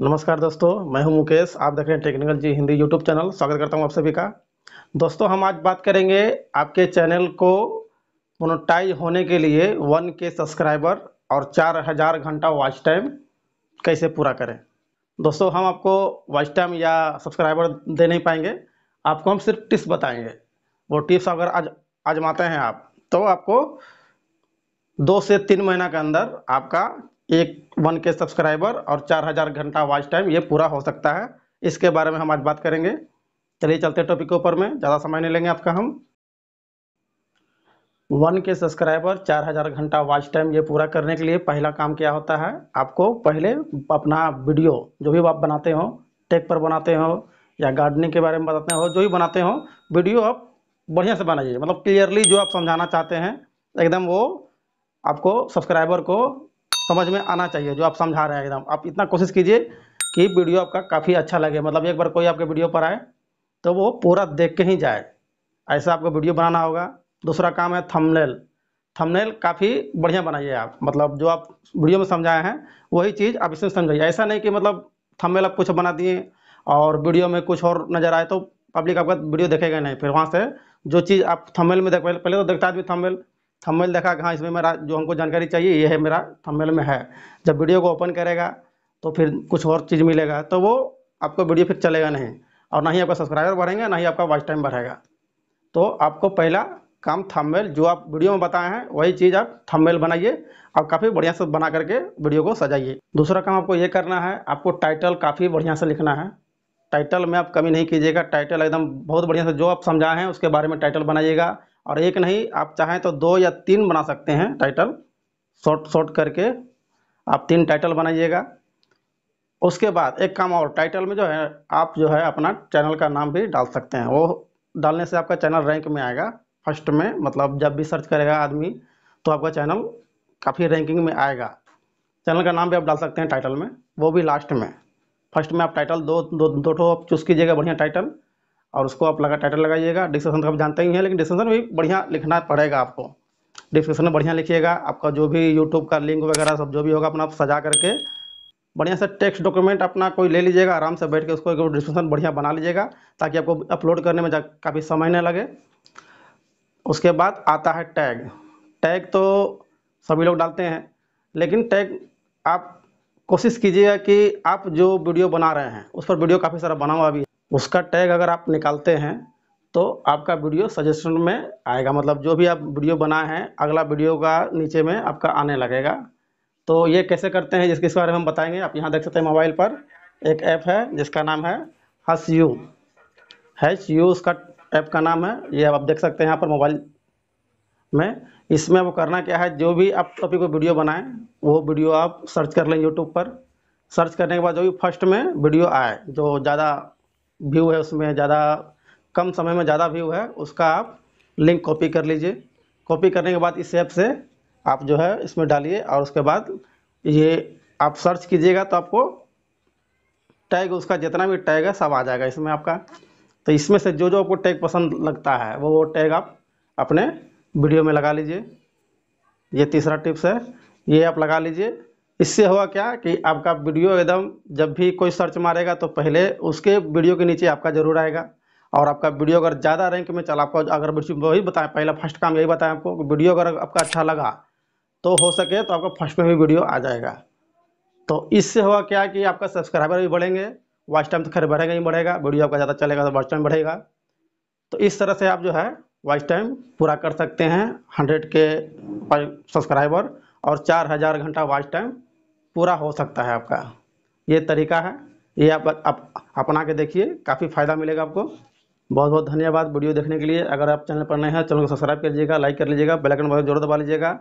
नमस्कार दोस्तों मैं हूं मुकेश आप देख रहे हैं technical G Hindi YouTube channel स्वागत करता हूं आप सभी का दोस्तों हम आज बात करेंगे आपके चैनल को मोनोटाइज होने के लिए वन के सब्सक्राइबर और चार हज़ार घंटा वॉच टाइम कैसे पूरा करें दोस्तों हम आपको वॉच टाइम या सब्सक्राइबर दे नहीं पाएंगे आपको हम सिर्फ टिप्स बताएंगे वो टिप्स अगर आज आजमाते हैं आप तो आपको दो से तीन महीना के अंदर आपका एक वन के सब्सक्राइबर और चार हज़ार घंटा वॉच टाइम ये पूरा हो सकता है इसके बारे में हम आज बात करेंगे चलिए चलते टॉपिक के ऊपर में ज़्यादा समय नहीं लेंगे आपका हम वन के सब्सक्राइबर चार हज़ार घंटा वॉच टाइम ये पूरा करने के लिए पहला काम क्या होता है आपको पहले अपना वीडियो जो भी आप बनाते हो टेक पर बनाते हो या गार्डनिंग के बारे में बताते हो जो भी बनाते हो वीडियो आप बढ़िया से बनाइए मतलब क्लियरली जो आप समझाना चाहते हैं एकदम वो आपको सब्सक्राइबर को समझ में आना चाहिए जो आप समझा रहे हैं एकदम आप इतना कोशिश कीजिए कि वीडियो आपका काफ़ी अच्छा लगे मतलब एक बार कोई आपके वीडियो पर आए तो वो पूरा देख के ही जाए ऐसा आपको वीडियो बनाना होगा दूसरा काम है थंबनेल थंबनेल काफ़ी बढ़िया बनाइए आप मतलब जो आप वीडियो में समझाए हैं वही चीज़ आप इसमें समझाइए ऐसा नहीं कि मतलब थंबनेल आप कुछ बना दिए और वीडियो में कुछ और नज़र आए तो पब्लिक आपका वीडियो देखेगा नहीं फिर वहाँ से जो चीज़ आप थंबनेल में देख पहले तो देखता आदमी थंबनेल थंबनेल देखा कि हाँ इसमें मेरा जो हमको जानकारी चाहिए ये है मेरा थंबनेल में है जब वीडियो को ओपन करेगा तो फिर कुछ और चीज़ मिलेगा तो वो आपको वीडियो फिर चलेगा नहीं और ना ही आपका सब्सक्राइबर बढ़ेंगे ना ही आपका वॉच टाइम बढ़ेगा तो आपको पहला काम थंबनेल जो आप वीडियो में बताए हैं वही चीज़ आप थंबनेल बनाइए और काफ़ी बढ़िया से बना करके वीडियो को सजाइए दूसरा काम आपको ये करना है आपको टाइटल काफ़ी बढ़िया से लिखना है टाइटल में आप कमी नहीं कीजिएगा टाइटल एकदम बहुत बढ़िया से जो आप समझाए हैं उसके बारे में टाइटल बनाइएगा और एक नहीं आप चाहें तो दो या तीन बना सकते हैं टाइटल शॉर्ट शॉर्ट करके आप तीन टाइटल बनाइएगा उसके बाद एक काम और टाइटल में जो है आप जो है अपना चैनल का नाम भी डाल सकते हैं वो डालने से आपका चैनल रैंक में आएगा फर्स्ट में मतलब जब भी सर्च करेगा आदमी तो आपका चैनल काफ़ी रैंकिंग में आएगा चैनल का नाम भी आप डाल सकते हैं टाइटल में वो भी लास्ट में फर्स्ट में आप टाइटल दो दो दो ठो आप चूज़ कीजिएगा बढ़िया टाइटल और उसको आप लगा टाइटल लगाइएगा डिस्क्रिप्शन तो आप जानते ही हैं लेकिन डिस्क्रिप्शन भी बढ़िया लिखना पड़ेगा आपको डिस्क्रिप्शन में बढ़िया लिखिएगा आपका जो भी यूट्यूब का लिंक वगैरह सब जो भी होगा अपना आप सजा करके बढ़िया से टेक्स्ट डॉक्यूमेंट अपना कोई ले लीजिएगा आराम से बैठ के उसको एक डिस्क्रिप्शन बढ़िया बना लीजिएगा ताकि आपको अपलोड करने में काफ़ी समय न लगे उसके बाद आता है टैग टैग तो सभी लोग डालते हैं लेकिन टैग आप कोशिश कीजिएगा कि आप जो वीडियो बना रहे हैं उस पर वीडियो काफ़ी सारा बना हुआ अभी उसका टैग अगर आप निकालते हैं तो आपका वीडियो सजेशन में आएगा मतलब जो भी आप वीडियो बनाए हैं अगला वीडियो का नीचे में आपका आने लगेगा तो ये कैसे करते हैं जिसके बारे में हम बताएंगे आप यहाँ देख सकते हैं मोबाइल पर एक ऐप है जिसका नाम है हस यू हैच यू उसका ऐप का नाम है ये आप देख सकते हैं यहाँ पर मोबाइल में इसमें वो करना क्या है जो भी आप टॉपिक को वीडियो बनाएं वो वीडियो आप सर्च कर लें यूट्यूब पर सर्च करने के बाद जो भी फर्स्ट में वीडियो आए जो ज़्यादा व्यू है उसमें ज़्यादा कम समय में ज़्यादा व्यू है उसका आप लिंक कॉपी कर लीजिए कॉपी करने के बाद इस ऐप से आप जो है इसमें डालिए और उसके बाद ये आप सर्च कीजिएगा तो आपको टैग उसका जितना भी टैग है सब आ जाएगा इसमें आपका तो इसमें से जो जो आपको टैग पसंद लगता है वो वो टैग आप अपने वीडियो में लगा लीजिए ये तीसरा टिप्स है ये आप लगा लीजिए इससे हुआ क्या कि आपका वीडियो एकदम जब भी कोई सर्च मारेगा तो पहले उसके वीडियो के नीचे आपका जरूर आएगा और आपका वीडियो अगर ज़्यादा रैंक में चला आपको अगर वही बताएं पहला फर्स्ट काम यही बताएं आपको वीडियो अगर आपका अच्छा लगा तो हो सके तो आपका फर्स्ट में भी वीडियो आ जाएगा तो इससे हुआ क्या कि आपका सब्सक्राइबर भी बढ़ेंगे वॉच टाइम तो खैर बढ़ेगा ही बढ़ेगा वीडियो आपका ज़्यादा चलेगा तो वॉच टाइम बढ़ेगा तो इस तरह से आप जो है वॉच टाइम पूरा कर सकते हैं हंड्रेड के सब्सक्राइबर और चार हज़ार घंटा वॉच टाइम पूरा हो सकता है आपका ये तरीका है ये आप, आप अपना के देखिए काफ़ी फ़ायदा मिलेगा आपको बहुत बहुत धन्यवाद वीडियो देखने के लिए अगर आप चैनल पर नए हैं चैनल को सब्सक्राइब कर लीजिएगा लाइक कर लीजिएगा बेलकन बहुत जोर दबा लीजिएगा